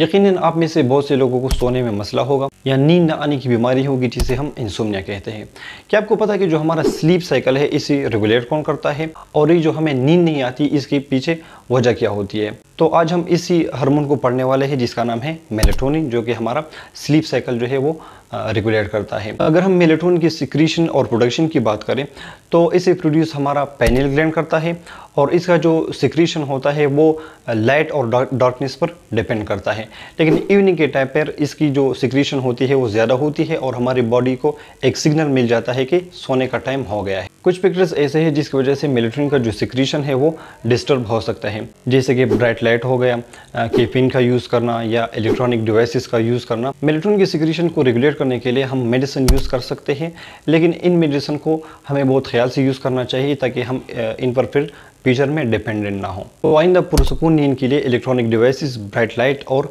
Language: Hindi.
यकीनन आप में से बहुत से लोगों को सोने में मसला होगा या नींद न आने की बीमारी होगी जिसे हम इंसोमिया कहते हैं क्या आपको पता है कि जो हमारा स्लीप साइकिल है इसे रेगुलेट कौन करता है और ये जो हमें नींद नहीं आती इसके पीछे वजह क्या होती है तो आज हम इसी हार्मोन को पढ़ने वाले हैं जिसका नाम है मेलेटोनिन जो कि हमारा स्लीप साइकिल जो है वो रेगुलेट करता है अगर हम मेलेटोन की सिक्रीशन और प्रोडक्शन की बात करें तो इसे प्रोड्यूस हमारा पैनल ग्लैंड करता है और इसका जो सिक्रीशन होता है वो लाइट और डार्कनेस पर डिपेंड करता है लेकिन इवनिंग के टाइम पर इसकी जो सिक्रीशन होती है वो ज़्यादा होती है और हमारी बॉडी को एक सिग्नल मिल जाता है कि सोने का टाइम हो गया है कुछ पिक्चर्स ऐसे हैं जिसकी वजह से मेलेट्रिन का जो सिक्रीशन है वो डिस्टर्ब हो सकता है जैसे कि ब्राइट लाइट हो गया केफिन का यूज़ करना या इलेक्ट्रॉनिक डिवाइसेस का यूज़ करना मेलेट्रिन के सिक्रीशन को रेगुलेट करने के लिए हम मेडिसिन यूज़ कर सकते हैं लेकिन इन मेडिसिन को हमें बहुत ख्याल से यूज़ करना चाहिए ताकि हम इन पर फिर फ्यूचर में डिपेंडेंट ना हो तो आइंदा पुरसकून नींद के लिए इलेक्ट्रॉनिक डिवाइसेस ब्राइट लाइट और